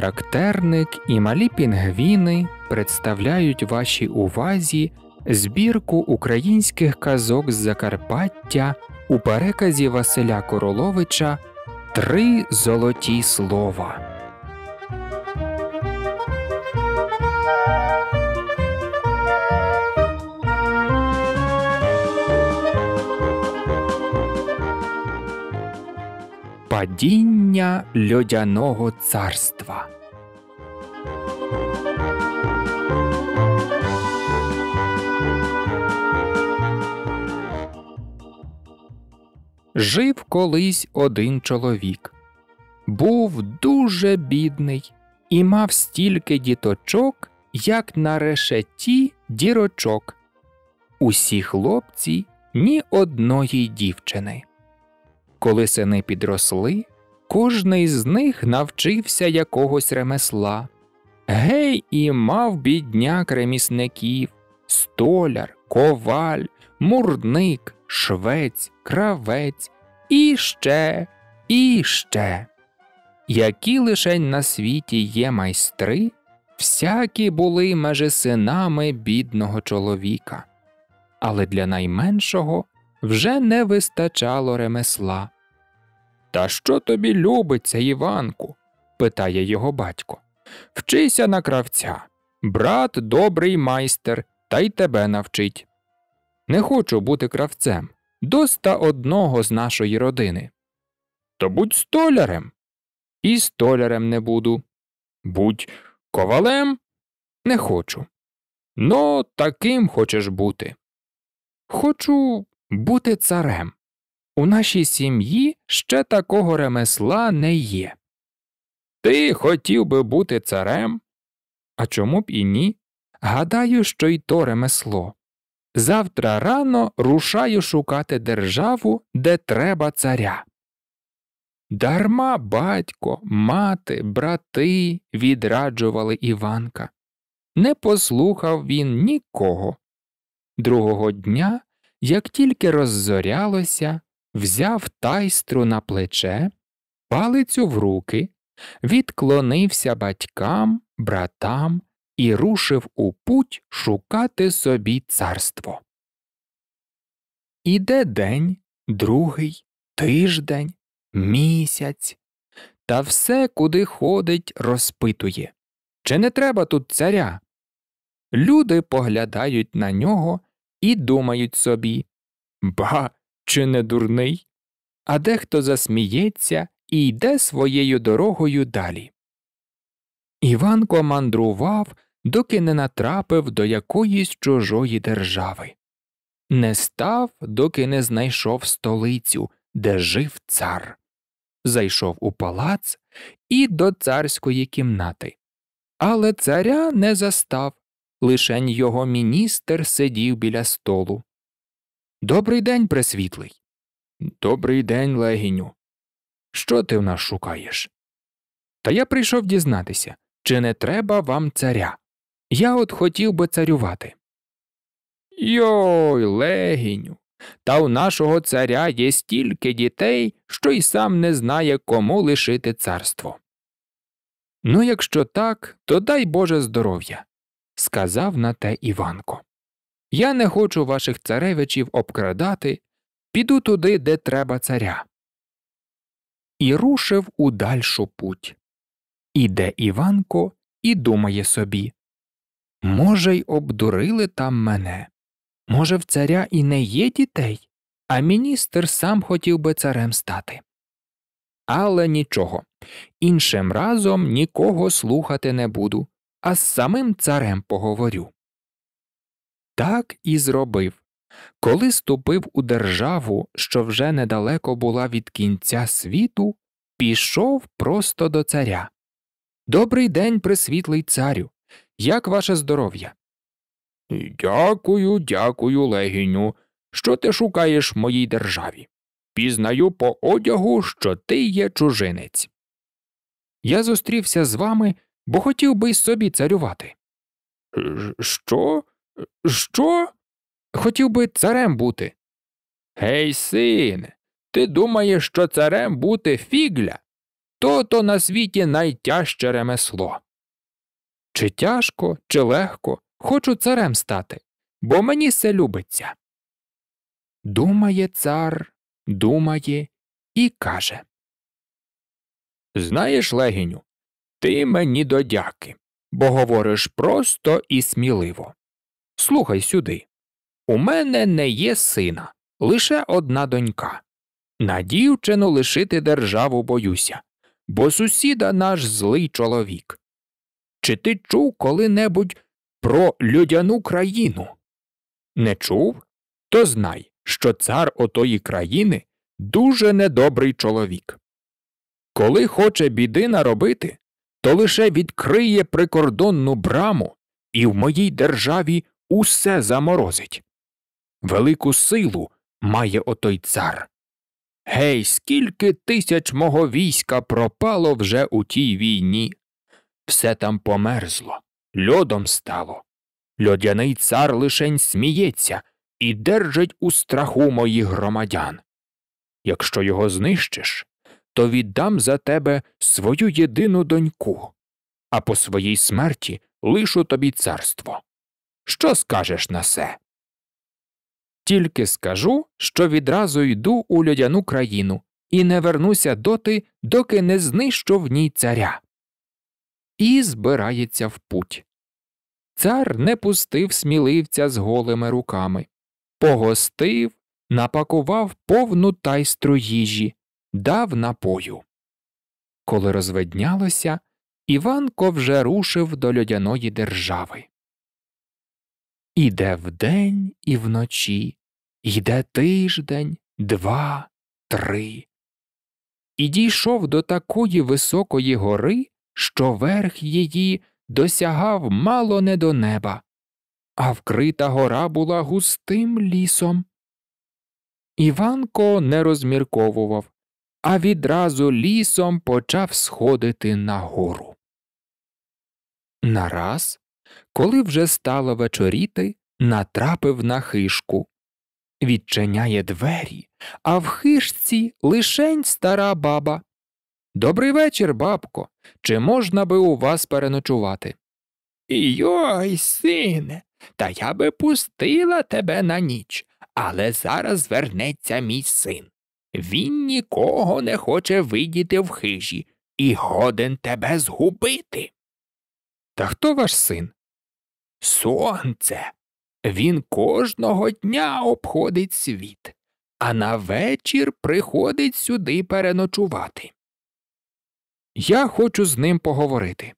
характерник і малі пінгвіни представляють вашій увазі збірку українських казок з Закарпаття у переказі Василя Короловича Три золоті слова. Падіння льодяного царства. Жив колись один чоловік. Був дуже бідний і мав стільки діточок, як на решеті дірочок. Усі хлопці ні одної дівчини. Коли сини підросли, кожний з них навчився якогось ремесла. Гей і мав бідняк ремісників, столяр, коваль, мурник, швець, кравець, і ще, і ще. Які лишень на світі є майстри, всякі були межи синами бідного чоловіка, але для найменшого вже не вистачало ремесла. Та що тобі любиться, Іванку? питає його батько. Вчися на кравця. Брат добрий майстер, та й тебе навчить. Не хочу бути кравцем. Доста одного з нашої родини. То будь столярем. І столярем не буду. Будь ковалем не хочу. Но таким хочеш бути. Хочу бути царем. У нашій сім'ї ще такого ремесла не є. Ти хотів би бути царем? А чому б і ні? Гадаю, що й то ремесло. Завтра рано рушаю шукати державу, де треба царя. Дарма батько, мати, брати відраджували Іванка. Не послухав він нікого. Другого дня, як тільки роззорялося, взяв тайстру на плече, палицю в руки, відклонився батькам, братам і рушив у путь шукати собі царство. Іде день, другий, тиждень, місяць, та все, куди ходить, розпитує Чи не треба тут царя? Люди поглядають на нього і думають собі Ба, чи не дурний? А дехто засміється і йде своєю дорогою далі. Іванко мандрував, доки не натрапив до якоїсь чужої держави, не став, доки не знайшов столицю, де жив цар, зайшов у палац і до царської кімнати. Але царя не застав, лишень його міністр сидів біля столу. Добрий день, пресвітлий. Добрий день, легіню. Що ти в нас шукаєш? Та я прийшов дізнатися, чи не треба вам царя. Я от хотів би царювати. Йой, легіню. Та у нашого царя є стільки дітей, що й сам не знає, кому лишити царство. Ну, якщо так, то дай Боже здоров'я, сказав на те Іванко. Я не хочу ваших царевичів обкрадати, піду туди, де треба царя. І рушив у дальшу путь. Іде Іванко і думає собі Може, й обдурили там мене. Може, в царя і не є дітей, а міністр сам хотів би царем стати. Але нічого. Іншим разом нікого слухати не буду, а з самим царем поговорю. Так і зробив. Коли ступив у державу, що вже недалеко була від кінця світу, пішов просто до царя. Добрий день, присвітлий царю. Як ваше здоров'я? Дякую, дякую, легіню, що ти шукаєш в моїй державі. Пізнаю по одягу, що ти є чужинець. Я зустрівся з вами, бо хотів би й собі царювати. Що? Що? Хотів би царем бути. Гей, сине, ти думаєш, що царем бути фігля? То то на світі найтяжче ремесло. Чи тяжко, чи легко, хочу царем стати, бо мені все любиться. Думає цар, думає і каже Знаєш, легіню, ти мені додяки, бо говориш просто і сміливо. Слухай сюди. У мене не є сина, лише одна донька. На дівчину лишити державу боюся, бо сусіда наш злий чоловік. Чи ти чув коли-небудь про людяну країну? Не чув? То знай, що цар отої країни дуже недобрий чоловік. Коли хоче біди наробити, то лише відкриє прикордонну браму, і в моїй державі усе заморозить. Велику силу має отой цар. Гей, скільки тисяч мого війська пропало вже у тій війні. Все там померзло, льодом стало. Льодяний цар лишень сміється і держить у страху моїх громадян. Якщо його знищиш, то віддам за тебе свою єдину доньку, а по своїй смерті лишу тобі царство. Що скажеш на се? Тільки скажу, що відразу йду у льодяну країну і не вернуся доти, доки не знищу в ній царя. І збирається в путь. Цар не пустив сміливця з голими руками, погостив, напакував повну тайстру їжі, дав напою. Коли розведнялося, Іванко вже рушив до льодяної держави. Іде вдень і вночі, йде тиждень, два, три. І дійшов до такої високої гори, що верх її досягав мало не до неба, а вкрита гора була густим лісом. Іванко не розмірковував, а відразу лісом почав сходити на гору. Нараз коли вже стало вечоріти, натрапив на хишку. Відчиняє двері, а в хишці лишень стара баба. Добрий вечір, бабко. Чи можна би у вас переночувати? Йой, сине, та я би пустила тебе на ніч, але зараз вернеться мій син. Він нікого не хоче видіти в хижі і годен тебе згубити. Та хто ваш син? Сонце. Він кожного дня обходить світ, а на вечір приходить сюди переночувати. Я хочу з ним поговорити.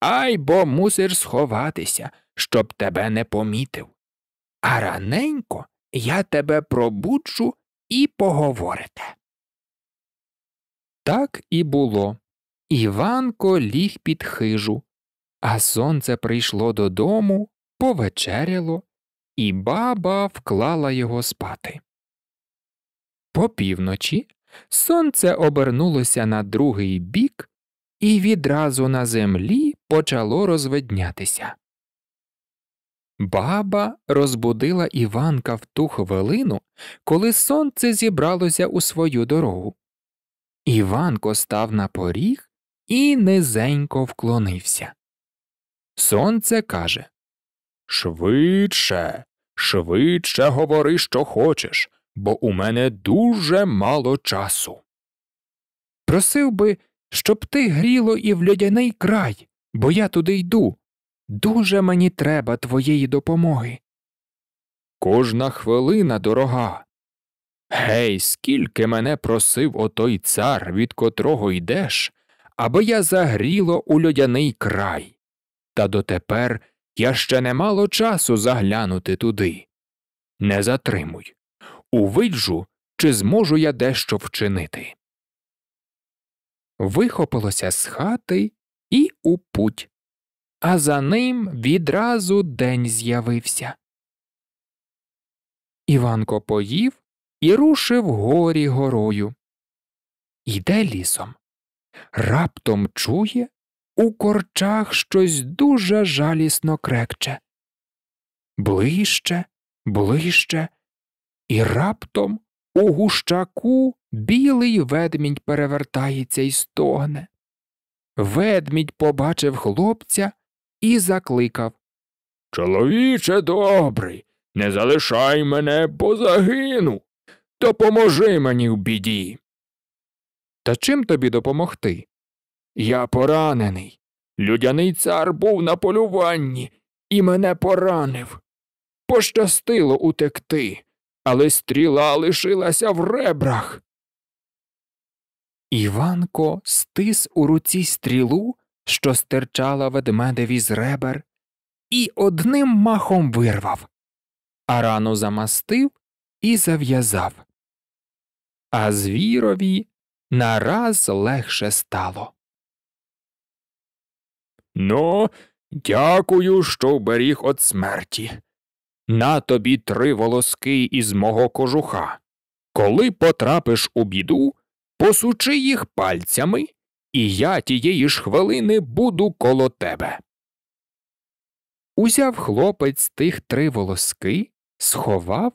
Ай бо мусиш сховатися, щоб тебе не помітив. А раненько я тебе пробуджу і поговорите. Так і було. Іванко ліг під хижу, а сонце прийшло додому, повечеряло, і баба вклала його спати. По півночі сонце обернулося на другий бік, і відразу на землі почало розведнятися. Баба розбудила Іванка в ту хвилину, коли сонце зібралося у свою дорогу. Іванко став на поріг і низенько вклонився. Сонце каже Швидше, швидше говори, що хочеш, бо у мене дуже мало часу. Просив би, щоб ти гріло і в льодяний край, бо я туди йду. Дуже мені треба твоєї допомоги. Кожна хвилина дорога. Гей, скільки мене просив отой цар, від котрого йдеш, аби я загріло у льодяний край та дотепер я ще не мало часу заглянути туди. Не затримуй. Увиджу, чи зможу я дещо вчинити. Вихопилося з хати і у путь, а за ним відразу день з'явився. Іванко поїв і рушив горі горою. Іде лісом. Раптом чує, у корчах щось дуже жалісно крекче. Ближче, ближче, і раптом у гущаку білий ведмідь перевертається і стогне. Ведмідь побачив хлопця і закликав Чоловіче добрий, не залишай мене, бо загину. Допоможи мені в біді. Та чим тобі допомогти? Я поранений. Людяний цар був на полюванні і мене поранив. Пощастило утекти, але стріла лишилася в ребрах. Іванко стис у руці стрілу, що стирчала ведмедеві з ребер, і одним махом вирвав, а рану замастив і зав'язав. А звірові нараз легше стало. Ну, дякую, що вберіг от смерті. На тобі три волоски із мого кожуха. Коли потрапиш у біду, посучи їх пальцями, і я тієї ж хвилини буду коло тебе. Узяв хлопець тих три волоски, сховав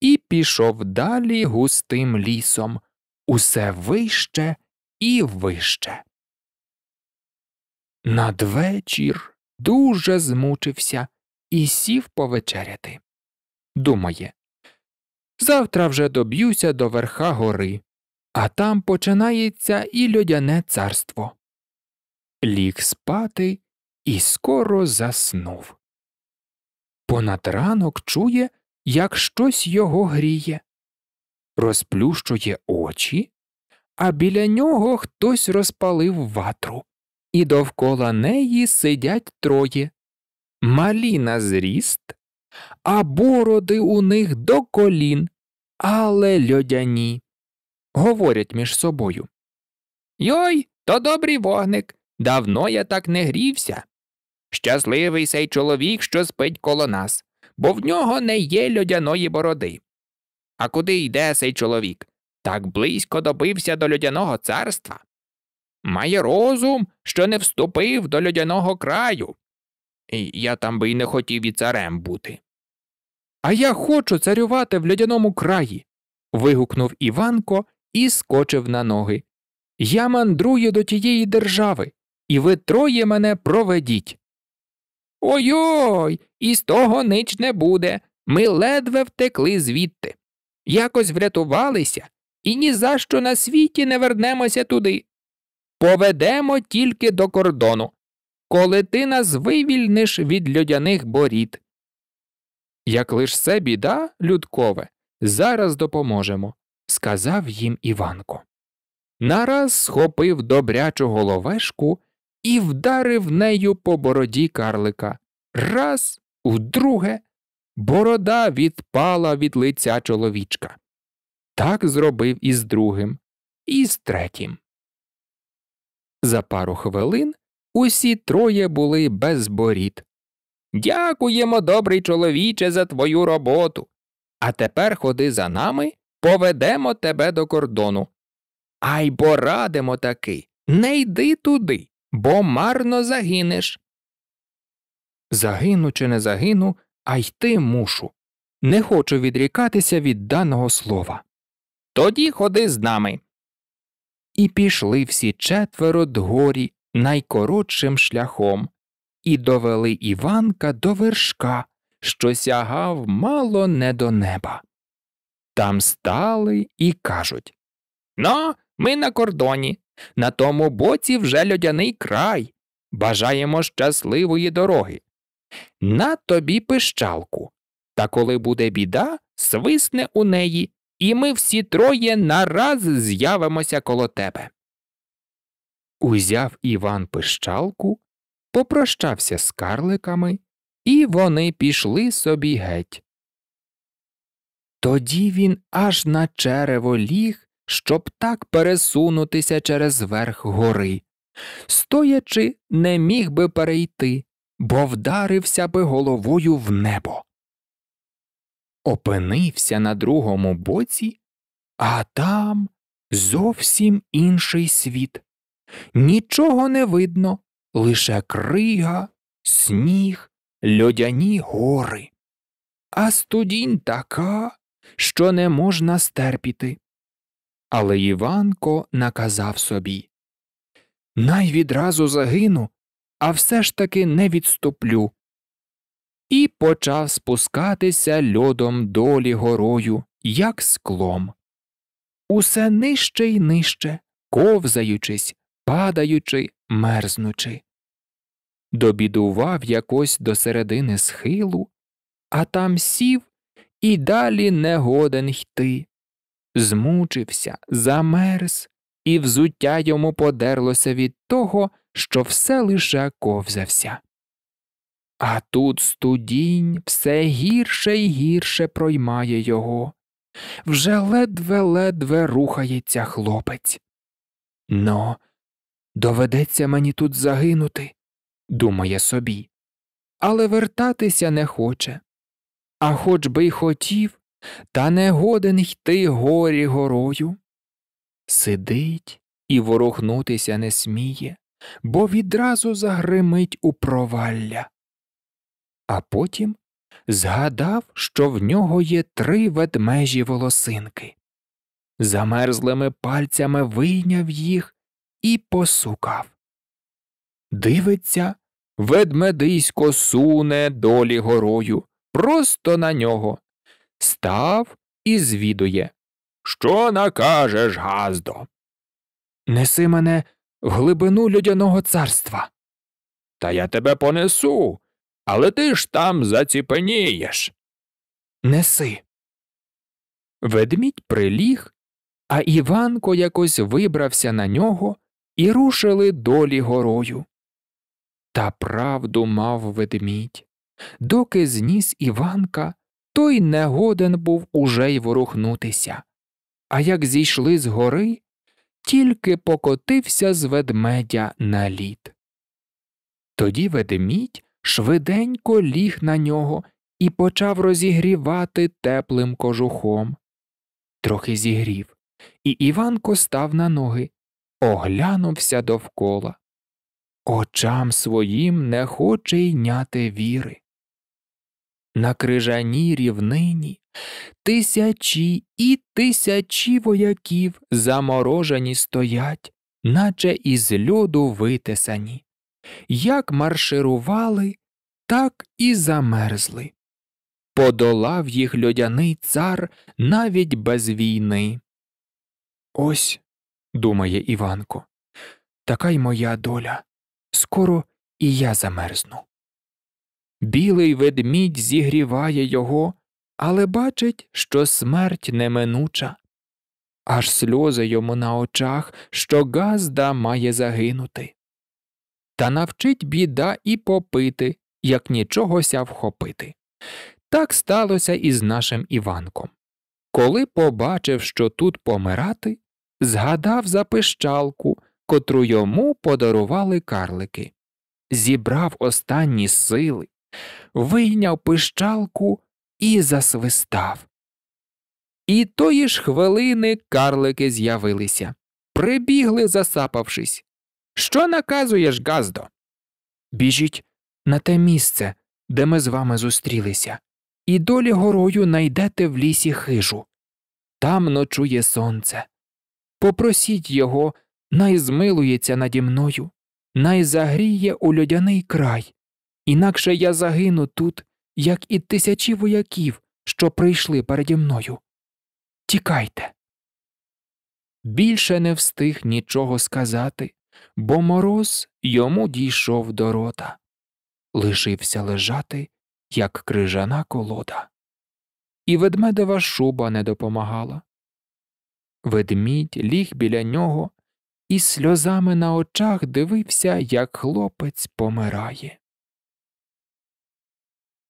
і пішов далі густим лісом, усе вище і вище. Надвечір дуже змучився і сів повечеряти. Думає, завтра вже доб'юся до верха гори, а там починається і льодяне царство. Ліг спати і скоро заснув. Понад ранок чує, як щось його гріє, розплющує очі, а біля нього хтось розпалив ватру і довкола неї сидять троє. Малі на зріст, а бороди у них до колін, але льодяні. Говорять між собою. Йой, то добрий вогник. Давно я так не грівся. Щасливий сей чоловік, що спить коло нас, бо в нього не є льодяної бороди. А куди йде сей чоловік? Так близько добився до льодяного царства. Має розум, що не вступив до льодяного краю. Я там би й не хотів і царем бути. А я хочу царювати в льодяному краї. вигукнув Іванко і скочив на ноги. Я мандрую до тієї держави, і ви троє мене проведіть. Ой ой, із того нич не буде. Ми ледве втекли звідти. Якось врятувалися, і ні за що на світі не вернемося туди. Поведемо тільки до кордону, коли ти нас вивільниш від льодяних борід. Як лиш це біда, людкове, зараз допоможемо, сказав їм Іванко. Нараз схопив добрячу головешку і вдарив нею по бороді карлика. Раз, вдруге, борода відпала від лиця чоловічка. Так зробив і з другим, і з третім. За пару хвилин усі троє були без борід. Дякуємо, добрий чоловіче, за твою роботу. А тепер ходи за нами, поведемо тебе до кордону. Ай бо радимо таки. Не йди туди, бо марно загинеш. Загину чи не загину, а йти мушу. Не хочу відрікатися від даного слова. Тоді ходи з нами і пішли всі четверо дгорі найкоротшим шляхом, і довели Іванка до вершка, що сягав мало не до неба. Там стали і кажуть Ну, ми на кордоні. На тому боці вже льодяний край. Бажаємо щасливої дороги. На тобі пищалку. Та коли буде біда, свисне у неї і ми всі троє нараз з'явимося коло тебе. Узяв Іван пищалку, попрощався з карликами, і вони пішли собі геть. Тоді він аж на черево ліг, щоб так пересунутися через верх гори. Стоячи, не міг би перейти, бо вдарився би головою в небо опинився на другому боці, а там зовсім інший світ. Нічого не видно, лише крига, сніг, льодяні гори. А студінь така, що не можна стерпіти. Але Іванко наказав собі Най відразу загину, а все ж таки не відступлю і почав спускатися льодом долі горою, як склом. Усе нижче й нижче, ковзаючись, падаючи, мерзнучи. Добідував якось до середини схилу, а там сів і далі не годен йти. Змучився, замерз, і взуття йому подерлося від того, що все лише ковзався. А тут студінь все гірше й гірше проймає його. Вже ледве-ледве рухається хлопець. Но доведеться мені тут загинути, думає собі, але вертатися не хоче. А хоч би й хотів, та не годен йти горі горою. Сидить і ворухнутися не сміє, бо відразу загримить у провалля а потім згадав, що в нього є три ведмежі волосинки. Замерзлими пальцями вийняв їх і посукав. Дивиться, ведмедисько суне долі горою, просто на нього. Став і звідує. Що накажеш, Газдо? Неси мене в глибину людяного царства. Та я тебе понесу але ти ж там заціпенієш. Неси. Ведмідь приліг, а Іванко якось вибрався на нього і рушили долі горою. Та правду мав ведмідь. Доки зніс Іванка, той не годен був уже й ворухнутися. А як зійшли з гори, тільки покотився з ведмедя на лід. Тоді ведмідь швиденько ліг на нього і почав розігрівати теплим кожухом. Трохи зігрів, і Іванко став на ноги, оглянувся довкола. Очам своїм не хоче йняти віри. На крижаній рівнині тисячі і тисячі вояків заморожені стоять, наче із льоду витесані. Як марширували, так і замерзли. Подолав їх льодяний цар навіть без війни. Ось, думає Іванко, така й моя доля. Скоро і я замерзну. Білий ведмідь зігріває його, але бачить, що смерть неминуча. Аж сльози йому на очах, що Газда має загинути. Та навчить біда і попити, як нічогося вхопити. Так сталося і з нашим Іванком. Коли побачив, що тут помирати, згадав за пищалку, котру йому подарували карлики, зібрав останні сили, вийняв пищалку і засвистав. І тої ж хвилини карлики з'явилися, прибігли, засапавшись. Що наказуєш, Газдо? Біжіть на те місце, де ми з вами зустрілися, і долі горою найдете в лісі хижу. Там ночує сонце. Попросіть його, най змилується наді мною, най загріє у людяний край, інакше я загину тут, як і тисячі вояків, що прийшли переді мною. Тікайте. Більше не встиг нічого сказати, бо мороз йому дійшов до рота, лишився лежати, як крижана колода. І ведмедева шуба не допомагала. Ведмідь ліг біля нього і сльозами на очах дивився, як хлопець помирає.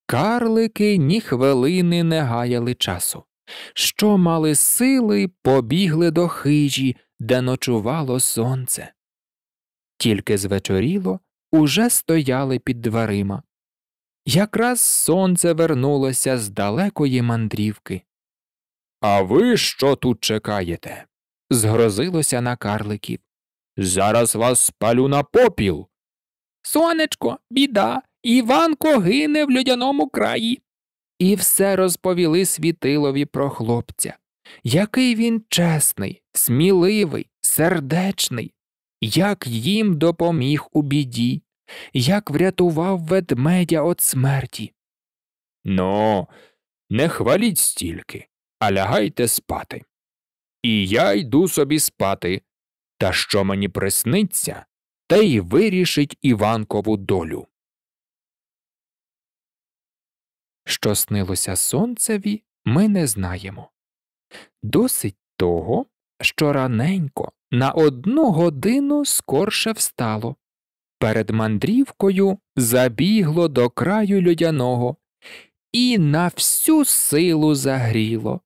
Карлики ні хвилини не гаяли часу. Що мали сили, побігли до хижі, де ночувало сонце. Тільки звечоріло уже стояли під дверима. Якраз сонце вернулося з далекої мандрівки. А ви що тут чекаєте? згрозилося на карликів. Зараз вас спалю на попіл. Сонечко, біда, Іванко гине в людяному краї. І все розповіли світилові про хлопця. Який він чесний, сміливий, сердечний, як їм допоміг у біді, як врятував ведмедя від смерті. Ну, не хваліть стільки, а лягайте спати. І я йду собі спати. Та що мені присниться, те й вирішить Іванкову долю. Що снилося сонцеві, ми не знаємо. Досить того, що раненько на одну годину скорше встало. Перед мандрівкою забігло до краю людяного і на всю силу загріло.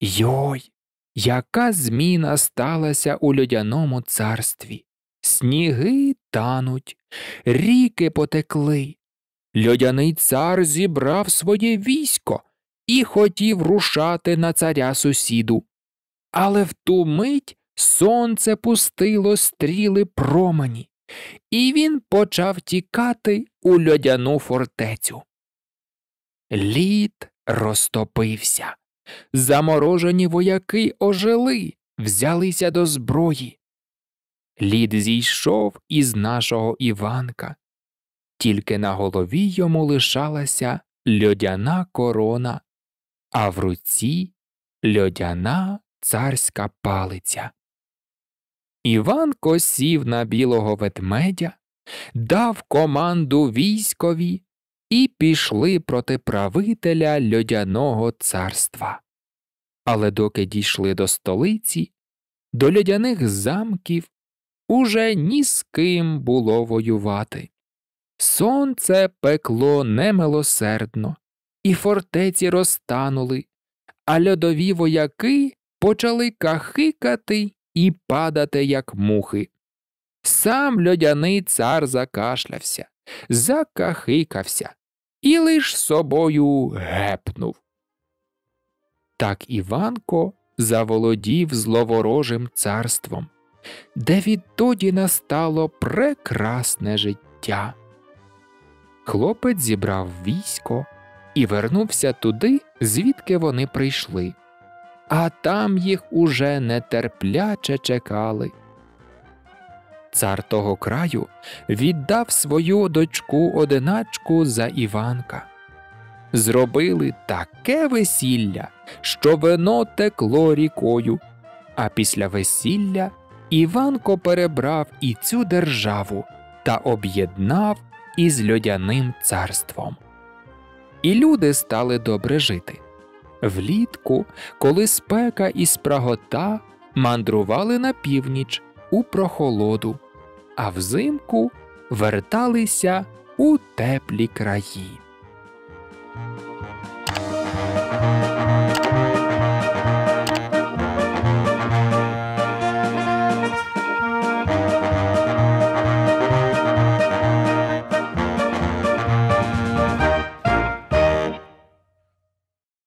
Йой, яка зміна сталася у людяному царстві? Сніги тануть, ріки потекли. Льодяний цар зібрав своє військо і хотів рушати на царя сусіду. Але в ту мить Сонце пустило стріли промені, і він почав тікати у льодяну фортецю. Лід розтопився. Заморожені вояки ожили, взялися до зброї. Лід зійшов із нашого Іванка, тільки на голові йому лишалася льодяна корона, а в руці льодяна царська палиця. Іван косів на білого ведмедя, дав команду військові і пішли проти правителя льодяного царства. Але доки дійшли до столиці, до льодяних замків уже ні з ким було воювати. Сонце пекло немилосердно, і фортеці розтанули, а льодові вояки почали кахикати і падати, як мухи. Сам льодяний цар закашлявся, закахикався і лиш собою гепнув. Так Іванко заволодів зловорожим царством, де відтоді настало прекрасне життя. Хлопець зібрав військо і вернувся туди, звідки вони прийшли а там їх уже нетерпляче чекали. Цар того краю віддав свою дочку одиначку за Іванка. Зробили таке весілля, що вино текло рікою, а після весілля Іванко перебрав і цю державу та об'єднав із льодяним царством. І люди стали добре жити влітку, коли спека і спрагота мандрували на північ у прохолоду, а взимку верталися у теплі краї.